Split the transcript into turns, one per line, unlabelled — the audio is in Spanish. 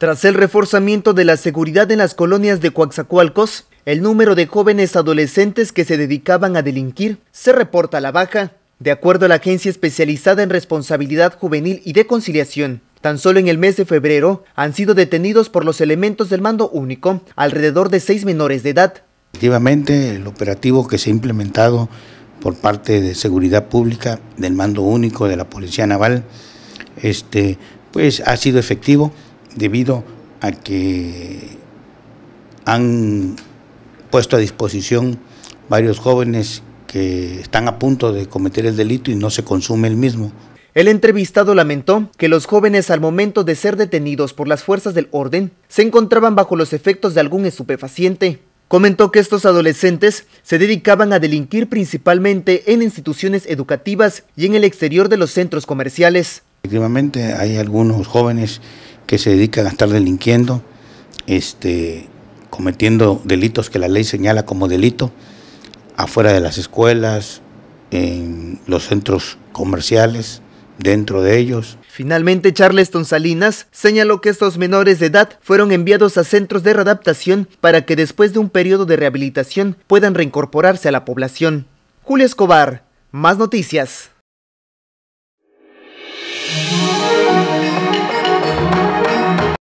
Tras el reforzamiento de la seguridad en las colonias de Coaxacualcos, el número de jóvenes adolescentes que se dedicaban a delinquir se reporta a la baja, de acuerdo a la Agencia Especializada en Responsabilidad Juvenil y de Conciliación. Tan solo en el mes de febrero han sido detenidos por los elementos del mando único alrededor de seis menores de edad.
Efectivamente, el operativo que se ha implementado por parte de Seguridad Pública del mando único de la Policía Naval este, pues ha sido efectivo debido a que han puesto a disposición varios jóvenes que están a punto de cometer el delito y no se consume el mismo.
El entrevistado lamentó que los jóvenes al momento de ser detenidos por las fuerzas del orden se encontraban bajo los efectos de algún estupefaciente. Comentó que estos adolescentes se dedicaban a delinquir principalmente en instituciones educativas y en el exterior de los centros comerciales.
Efectivamente, hay algunos jóvenes que se dedican a estar delinquiendo, este, cometiendo delitos que la ley señala como delito, afuera de las escuelas, en los centros comerciales, dentro de ellos.
Finalmente, Charles Tonsalinas señaló que estos menores de edad fueron enviados a centros de readaptación para que después de un periodo de rehabilitación puedan reincorporarse a la población. Julio Escobar, más noticias.